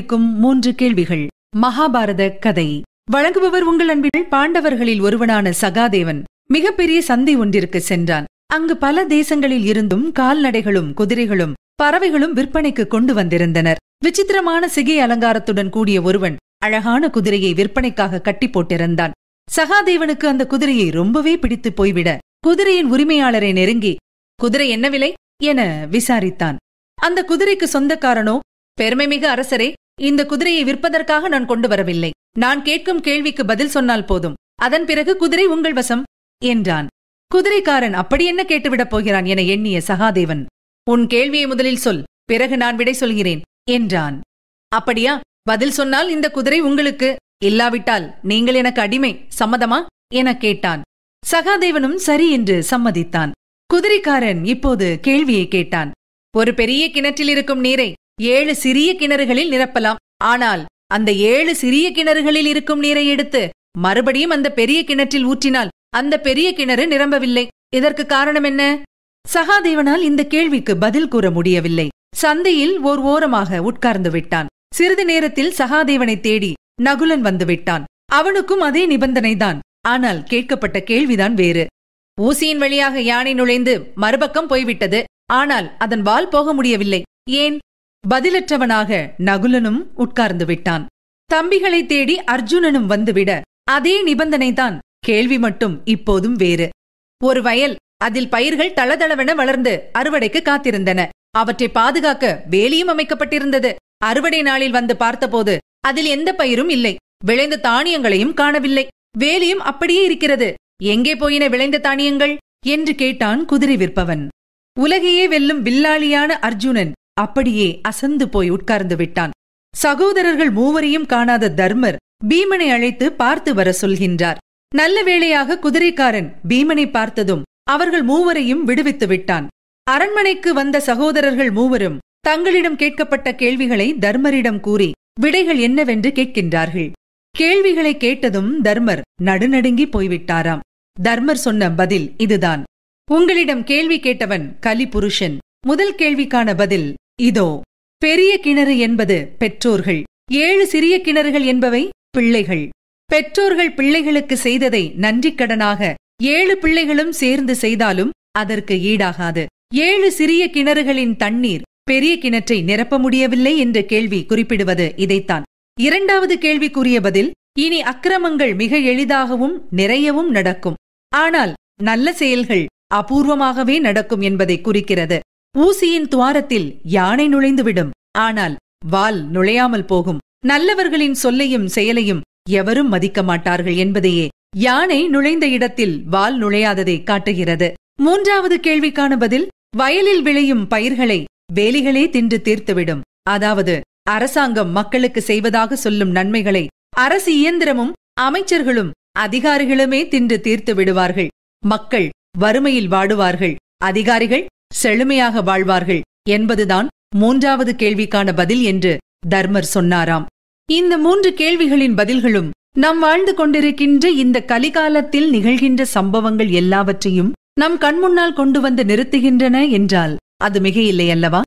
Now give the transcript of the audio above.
இருக்கும் மூன்று கேள்விகள் மகாபாரத கதை வழங்குபவர் உங்கள் அன்பில் பாண்டவர்களில் ஒருவனான சகாதேவன் மிகப்பெரிய சந்தை ஒன்றிற்கு சென்றான் அங்கு பல தேசங்களில் இருந்தும் கால்நடைகளும் குதிரைகளும் பறவைகளும் விற்பனைக்கு கொண்டு வந்திருந்தனர் விசித்திரமான சிகை அலங்காரத்துடன் கூடிய ஒருவன் அழகான குதிரையை விற்பனைக்காக கட்டி போட்டிருந்தான் சகாதேவனுக்கு அந்த குதிரையை ரொம்பவே பிடித்து போய்விட குதிரையின் உரிமையாளரை நெருங்கி குதிரை என்ன விலை என விசாரித்தான் அந்த குதிரைக்கு சொந்தக்காரனோ பெருமைமிகு அரசரே இந்த குதிரையை விற்பதற்காக நான் கொண்டு வரவில்லை நான் கேட்கும் கேள்விக்கு பதில் சொன்னால் போதும் அதன் பிறகு குதிரை உங்கள் வசம் என்றான் குதிரைக்காரன் அப்படி என்ன கேட்டுவிடப் போகிறான் என எண்ணிய சகாதேவன் உன் கேள்வியை முதலில் சொல் பிறகு நான் விடை சொல்கிறேன் என்றான் அப்படியா பதில் சொன்னால் இந்த குதிரை உங்களுக்கு இல்லாவிட்டால் நீங்கள் எனக்கு அடிமை சம்மதமா என கேட்டான் சகாதேவனும் சரி என்று சம்மதித்தான் குதிரைக்காரன் இப்போது கேள்வியை கேட்டான் ஒரு பெரிய கிணற்றில் இருக்கும் நீரை ஏழு சிறிய கிணறுகளில் நிரப்பலாம் ஆனால் அந்த ஏழு சிறிய கிணறுகளில் இருக்கும் நீரை எடுத்து மறுபடியும் அந்த பெரிய கிணற்றில் ஊற்றினால் அந்த பெரிய கிணறு நிரம்பவில்லை இதற்கு காரணம் என்ன சகாதேவனால் இந்த கேள்விக்கு பதில் கூற முடியவில்லை சந்தையில் ஓர் ஓரமாக உட்கார்ந்து விட்டான் சிறிது நேரத்தில் சகாதேவனை தேடி நகுலன் வந்துவிட்டான் அவனுக்கும் அதே நிபந்தனைதான் ஆனால் கேட்கப்பட்ட கேள்விதான் வேறு ஊசியின் வழியாக யானை நுழைந்து மறுபக்கம் போய்விட்டது ஆனால் அதன் வால் போக முடியவில்லை ஏன் பதிலற்றவனாக நகுலனும் உட்கார்ந்து விட்டான் தம்பிகளை தேடி அர்ஜுனனும் வந்துவிட அதே நிபந்தனைதான் கேள்வி மட்டும் இப்போதும் வேறு ஒரு வயல் அதில் பயிர்கள் தளதளவென வளர்ந்து அறுவடைக்கு காத்திருந்தன அவற்றை பாதுகாக்க வேலியும் அமைக்கப்பட்டிருந்தது அறுவடை நாளில் வந்து பார்த்தபோது அதில் எந்த பயிரும் இல்லை விளைந்த தானியங்களையும் காணவில்லை வேலியும் அப்படியே இருக்கிறது எங்கே போயின விளைந்த தானியங்கள் என்று கேட்டான் குதிரை விற்பவன் உலகையே வெல்லும் வில்லாளியான அர்ஜுனன் அப்படியே அசந்து போய் உட்கார்ந்து விட்டான் சகோதரர்கள் மூவரையும் காணாத தர்மர் பீமனை அழைத்து பார்த்து வர சொல்கின்றார் நல்ல வேளையாக குதிரைக்காரன் பீமனை பார்த்ததும் அவர்கள் மூவரையும் விடுவித்து விட்டான் அரண்மனைக்கு வந்த சகோதரர்கள் மூவரும் தங்களிடம் கேட்கப்பட்ட கேள்விகளை தர்மரிடம் கூறி விடைகள் என்னவென்று கேட்கின்றார்கள் கேள்விகளை கேட்டதும் தர்மர் நடுநடுங்கி போய்விட்டாராம் தர்மர் சொன்ன பதில் இதுதான் உங்களிடம் கேள்வி கேட்டவன் கலி புருஷன் முதல் கேள்விக்கான பதில் இதோ பெரிய கிணறு என்பது பெற்றோர்கள் ஏழு சிறிய கிணறுகள் என்பவை பிள்ளைகள் பெற்றோர்கள் பிள்ளைகளுக்கு செய்ததை நன்றிக்கடனாக ஏழு பிள்ளைகளும் சேர்ந்து செய்தாலும் அதற்கு ஈடாகாது ஏழு சிறிய கிணறுகளின் தண்ணீர் பெரிய கிணற்றை நிரப்ப முடியவில்லை என்ற கேள்வி குறிப்பிடுவது இதைத்தான் இரண்டாவது கூறிய பதில் இனி அக்கிரமங்கள் மிக எளிதாகவும் நிறையவும் நடக்கும் ஆனால் நல்ல செயல்கள் அபூர்வமாகவே நடக்கும் என்பதை குறிக்கிறது ஊசியின் துவாரத்தில் யானை நுழைந்துவிடும் ஆனால் வால் நுழையாமல் போகும் நல்லவர்களின் சொல்லையும் செயலையும் எவரும் மதிக்க மாட்டார்கள் என்பதையே யானை நுழைந்த இடத்தில் வால் நுழையாததை காட்டுகிறது மூன்றாவது கேள்விக்கான பதில் வயலில் விளையும் பயிர்களை வேலிகளே தின்று தீர்த்துவிடும் அதாவது அரசாங்கம் மக்களுக்கு செய்வதாக சொல்லும் நன்மைகளை அரசு இயந்திரமும் அமைச்சர்களும் அதிகாரிகளுமே தின்று தீர்த்து விடுவார்கள் மக்கள் வறுமையில் வாடுவார்கள் அதிகாரிகள் செழுமையாக வாழ்வார்கள் என்பதுதான் மூன்றாவது கேள்விக்கான பதில் என்று தர்மர் சொன்னாராம் இந்த மூன்று கேள்விகளின் பதில்களும் நாம் வாழ்ந்து கொண்டிருக்கின்ற இந்த கலிகாலத்தில் நிகழ்கின்ற சம்பவங்கள் எல்லாவற்றையும் நம் கண்முன்னால் கொண்டு வந்து நிறுத்துகின்றன என்றால் அது மிக இல்லை அல்லவா